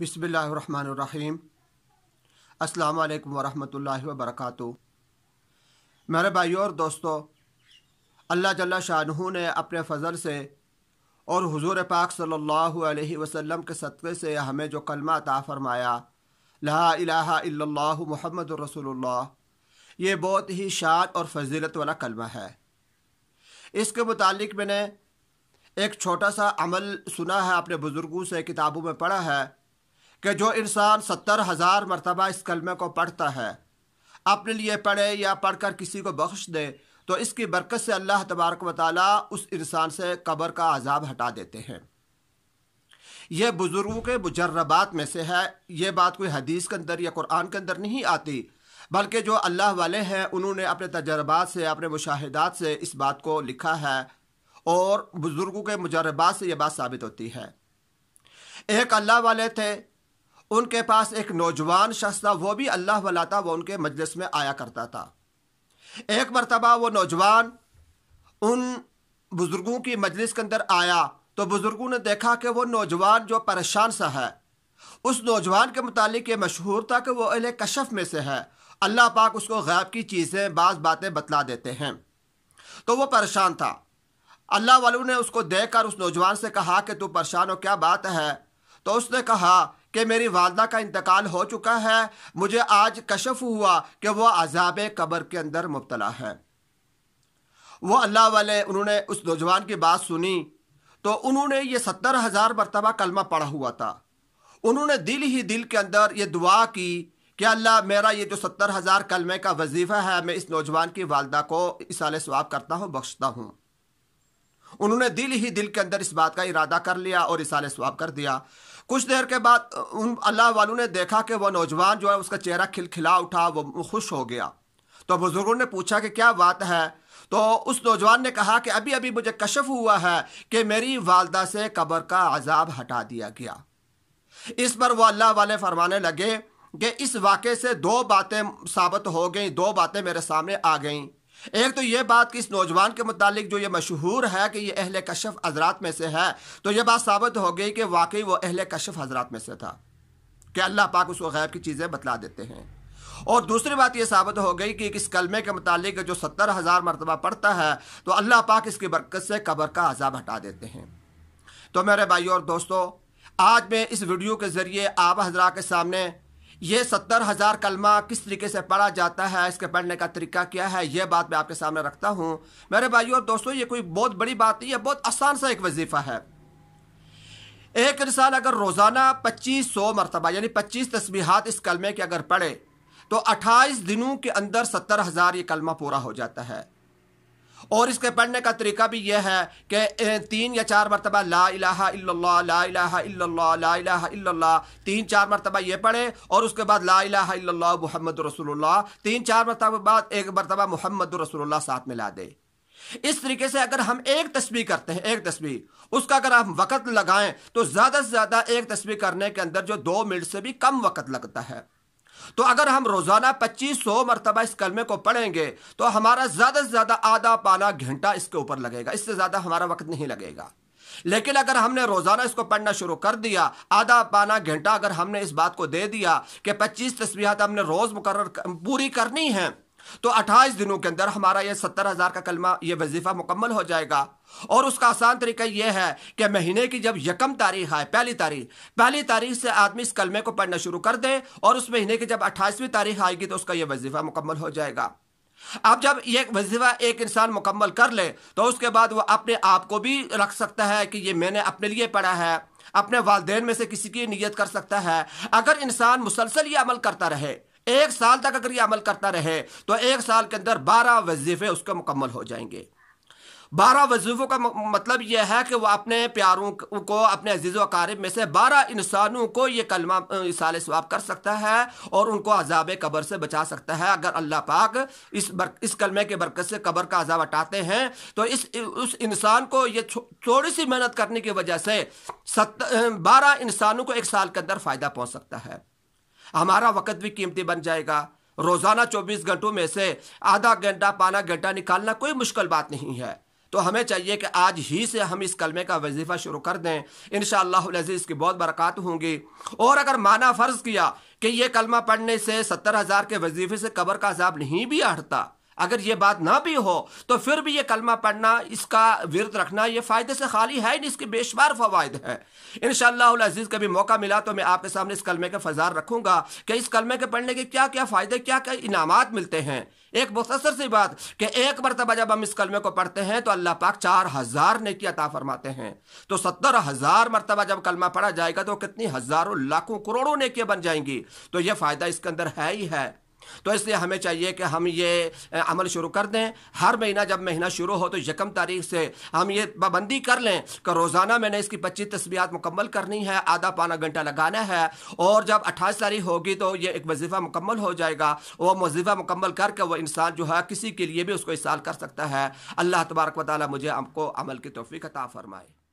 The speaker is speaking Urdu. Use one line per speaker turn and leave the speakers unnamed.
بسم اللہ الرحمن الرحیم السلام علیکم ورحمۃ اللہ وبرکاتہ میرے بھائی اور دوستو اللہ جل شاہ نے اپنے فضل سے اور حضور پاک صلی اللہ علیہ وسلم کے صدقے سے ہمیں جو کلمہ عطا فرمایا لا الہ الا اللہ محمد الرسول اللہ یہ بہت ہی شان اور فضیلت والا کلمہ ہے اس کے متعلق میں نے ایک چھوٹا سا عمل سنا ہے اپنے بزرگوں سے کتابوں میں پڑھا ہے کہ جو انسان ستر ہزار مرتبہ اس کلمے کو پڑھتا ہے اپنے لیے پڑھے یا پڑھ کر کسی کو بخش دے تو اس کی برکت سے اللہ تبارک و تعالیٰ اس انسان سے قبر کا عذاب ہٹا دیتے ہیں یہ بزرگوں کے مجربات میں سے ہے یہ بات کوئی حدیث کے اندر یا قرآن کے اندر نہیں آتی بلکہ جو اللہ والے ہیں انہوں نے اپنے تجربات سے اپنے مشاہدات سے اس بات کو لکھا ہے اور بزرگوں کے مجربات سے یہ بات ثابت ہوتی ہے ایک اللہ والے تھے ان کے پاس ایک نوجوان شخص تھا وہ بھی اللہ والا تھا وہ ان کے مجلس میں آیا کرتا تھا ایک مرتبہ وہ نوجوان ان بزرگوں کی مجلس کے اندر آیا تو بزرگوں نے دیکھا کہ وہ نوجوان جو پریشان سا ہے اس نوجوان کے متعلق یہ مشہور تھا کہ وہ اہل کشف میں سے ہے اللہ پاک اس کو غیب کی چیزیں بعض باتیں بتلا دیتے ہیں تو وہ پریشان تھا اللہ والوں نے اس کو دیکھ کر اس نوجوان سے کہا کہ تو پریشان ہو کیا بات ہے تو اس نے کہا کہ میری والدہ کا انتقال ہو چکا ہے مجھے آج کشف ہوا کہ وہ عذاب قبر کے اندر مبتلا ہے وہ اللہ والے انہوں نے اس نوجوان کی بات سنی تو انہوں نے یہ ستر ہزار مرتبہ کلمہ پڑا ہوا تھا انہوں نے دل ہی دل کے اندر یہ دعا کی کہ اللہ میرا یہ جو ستر ہزار کلمے کا وظیفہ ہے میں اس نوجوان کی والدہ کو اسال ثواب کرتا ہوں بخشتا ہوں انہوں نے دل ہی دل کے اندر اس بات کا ارادہ کر لیا اور اصال ثواب کر دیا کچھ دیر کے بعد ان اللہ والوں نے دیکھا کہ وہ نوجوان جو ہے اس کا چہرہ کھل کھلا اٹھا وہ خوش ہو گیا تو بزرگوں نے پوچھا کہ کیا بات ہے تو اس نوجوان نے کہا کہ ابھی ابھی مجھے کشف ہوا ہے کہ میری والدہ سے قبر کا عذاب ہٹا دیا گیا اس پر وہ اللہ والے فرمانے لگے کہ اس واقعے سے دو باتیں ثابت ہو گئیں دو باتیں میرے سامنے آ گئیں ایک تو یہ بات کہ اس نوجوان کے متعلق جو یہ مشہور ہے کہ یہ اہل کشف حضرات میں سے ہے تو یہ بات ثابت ہو گئی کہ واقعی وہ اہل کشف حضرات میں سے تھا کہ اللہ پاک اس کو غیب کی چیزیں بتلا دیتے ہیں اور دوسری بات یہ ثابت ہو گئی کہ اس کلمے کے متعلق جو ستر ہزار مرتبہ پڑتا ہے تو اللہ پاک اس کی برکت سے قبر کا عذاب ہٹا دیتے ہیں تو میرے بھائی اور دوستوں آج میں اس ویڈیو کے ذریعے آپ حضرات کے سامنے یہ ستر ہزار کلمہ کس طریقے سے پڑھا جاتا ہے اس کے پڑھنے کا طریقہ کیا ہے یہ بات میں آپ کے سامنے رکھتا ہوں میرے بھائی اور دوستوں یہ کوئی بہت بڑی بات نہیں ہے بہت آسان سا ایک وظیفہ ہے ایک انسان اگر روزانہ پچیس سو مرتبہ یعنی پچیس تسبیحات اس کلمے کے اگر پڑھے تو اٹھائیس دنوں کے اندر ستر ہزار یہ کلمہ پورا ہو جاتا ہے اور اس کے پڑھنے کا طریقہ بھی یہ ہے کہ تین یا چار مرتبہ لا الہ الا اللہ لا الہ الا اللہ لا الہ الا اللہ تین چار مرتبہ یہ پڑھے اور اس کے بعد لا الہ الا اللہ محمد رسول اللہ تین چار مرتبہ بعد ایک مرتبہ محمد رسول اللہ ساتھ میں لا دے اس طریقے سے اگر ہم ایک تسبیح کرتے ہیں ایک تسبیح اس کا اگر ہم وقت لگائیں تو زیادہ سے زیادہ ایک تسبیح کرنے کے اندر جو دو منٹ سے بھی کم وقت لگتا ہے تو اگر ہم روزانہ پچیس سو مرتبہ اس کلمے کو پڑھیں گے تو ہمارا زیادہ سے زیادہ آدھا پانا گھنٹہ اس کے اوپر لگے گا اس سے زیادہ ہمارا وقت نہیں لگے گا لیکن اگر ہم نے روزانہ اس کو پڑھنا شروع کر دیا آدھا پانا گھنٹہ اگر ہم نے اس بات کو دے دیا کہ پچیس تصویحات ہم نے روز مقرر پوری کرنی ہیں تو اٹھائیس دنوں کے اندر ہمارا یہ ستر ہزار کا کلمہ یہ وظیفہ مکمل ہو جائے گا اور اس کا آسان طریقہ یہ ہے کہ مہینے کی جب یکم تاریخ ہے پہلی تاریخ پہلی تاریخ سے آدمی اس کلمے کو پڑھنا شروع کر دے اور اس مہینے کی جب اٹھائیسویں تاریخ آئے گی تو اس کا یہ وظیفہ مکمل ہو جائے گا اب جب یہ وظیفہ ایک انسان مکمل کر لے تو اس کے بعد وہ اپنے آپ کو بھی رکھ سکتا ہے کہ یہ میں نے اپنے لیے پڑھا ہے اپنے والدین میں سے کسی کی نیت کر سکتا ہے اگر انسان مسلسل یہ عمل کرتا رہے ایک سال تک اگر یہ عمل کرتا رہے تو ایک سال کے اندر بارہ وظیفے اس کے مکمل ہو جائیں گے بارہ وظیفوں کا مطلب یہ ہے کہ وہ اپنے پیاروں کو اپنے عزیز و اقارب میں سے بارہ انسانوں کو یہ کلمہ سال ثواب کر سکتا ہے اور ان کو عذاب قبر سے بچا سکتا ہے اگر اللہ پاک اس اس کلمے کے برکت سے قبر کا عذاب اٹھاتے ہیں تو اس اس انسان کو یہ تھوڑی سی محنت کرنے کی وجہ سے بارہ انسانوں کو ایک سال کے اندر فائدہ پہنچ سکتا ہے ہمارا وقت بھی قیمتی بن جائے گا روزانہ چوبیس گھنٹوں میں سے آدھا گھنٹہ پانا گھنٹہ نکالنا کوئی مشکل بات نہیں ہے تو ہمیں چاہیے کہ آج ہی سے ہم اس کلمے کا وظیفہ شروع کر دیں انشاءاللہ شاء کی بہت برکات ہوں گی اور اگر مانا فرض کیا کہ یہ کلمہ پڑھنے سے ستر ہزار کے وظیفے سے قبر کا عذاب نہیں بھی ہٹتا اگر یہ بات نہ بھی ہو تو پھر بھی یہ کلمہ پڑھنا اس کا ورد رکھنا یہ فائدے سے خالی ہے نہیں اس کے بے شمار فوائد ہے انشاءاللہ العزیز کبھی موقع ملا تو میں آپ کے سامنے اس کلمے کے فضار رکھوں گا کہ اس کلمے کے پڑھنے کے کیا کیا فائدے کیا کیا انعامات ملتے ہیں ایک مختصر سی بات کہ ایک مرتبہ جب ہم اس کلمے کو پڑھتے ہیں تو اللہ پاک چار ہزار نیکی عطا فرماتے ہیں تو ستر ہزار مرتبہ جب کلمہ پڑھا جائے گا تو کتنی ہزاروں لاکھوں کروڑوں نیکیاں بن جائیں گی تو یہ فائدہ اس کے اندر ہے ہی ہے تو اس لیے ہمیں چاہیے کہ ہم یہ عمل شروع کر دیں ہر مہینہ جب مہینہ شروع ہو تو یکم تاریخ سے ہم یہ پابندی کر لیں کہ روزانہ میں نے اس کی پچیس تصویرات مکمل کرنی ہے آدھا پانا گھنٹہ لگانا ہے اور جب اٹھائیس تاریخ ہوگی تو یہ ایک وظیفہ مکمل ہو جائے گا وہ وظیفہ مکمل کر کے وہ انسان جو ہے کسی کے لیے بھی اس کو اسال کر سکتا ہے اللہ تبارک و تعالیٰ مجھے ہم کو عمل کی توفیق عطا فرمائے